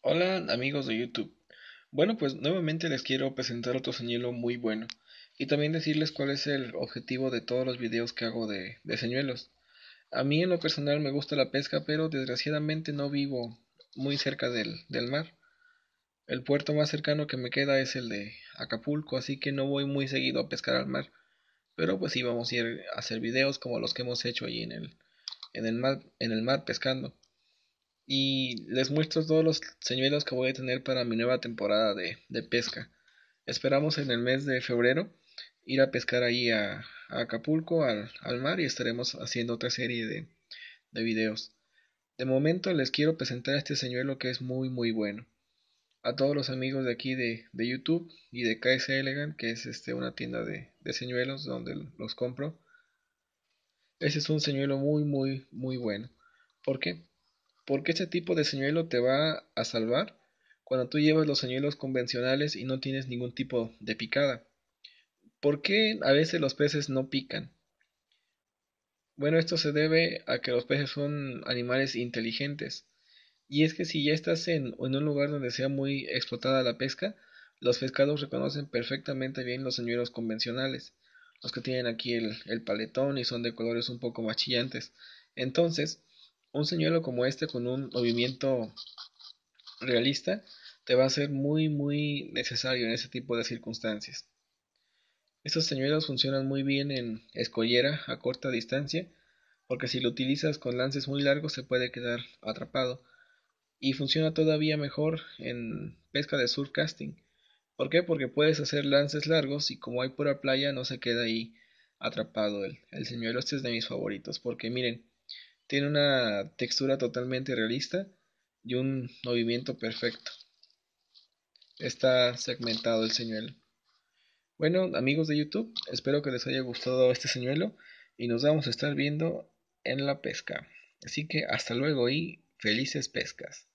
Hola amigos de YouTube. Bueno, pues nuevamente les quiero presentar otro señuelo muy bueno y también decirles cuál es el objetivo de todos los videos que hago de, de, señuelos. A mí en lo personal me gusta la pesca, pero desgraciadamente no vivo muy cerca del, del mar. El puerto más cercano que me queda es el de Acapulco, así que no voy muy seguido a pescar al mar. Pero pues sí vamos a ir a hacer videos como los que hemos hecho allí en el, en el en el mar pescando y les muestro todos los señuelos que voy a tener para mi nueva temporada de, pesca. Esperamos en el mes de febrero ir a pescar ahí a, Acapulco, al, mar, y estaremos haciendo otra serie de, de videos. De momento les quiero presentar este señuelo que es muy muy bueno. A todos los amigos de aquí de, de YouTube y de KS Elegant, que es este, una tienda de, de señuelos donde los compro. Ese es un señuelo muy muy muy bueno. ¿Por qué? ¿Por qué ese tipo de señuelo te va a salvar cuando tú llevas los señuelos convencionales y no tienes ningún tipo de picada. ¿Por qué a veces los peces no pican? Bueno, esto se debe a que los peces son animales inteligentes. Y es que si ya estás en, un lugar donde sea muy explotada la pesca, los pescados reconocen perfectamente bien los señuelos convencionales, los que tienen aquí el, paletón y son de colores un poco machillantes. Entonces, un señuelo como este con un movimiento realista te va a ser muy muy necesario en ese tipo de circunstancias. Estos señuelos funcionan muy bien en escollera a corta distancia porque si lo utilizas con lances muy largos se puede quedar atrapado y funciona todavía mejor en pesca de surfcasting. ¿Por qué? Porque puedes hacer lances largos y como hay pura playa no se queda ahí atrapado el, el señuelo. Este es de mis favoritos porque miren, tiene una textura totalmente realista y un movimiento perfecto. Está segmentado el señuelo. Bueno, amigos de YouTube, espero que les haya gustado este señuelo y nos vamos a estar viendo en la pesca. Así que hasta luego y felices pescas.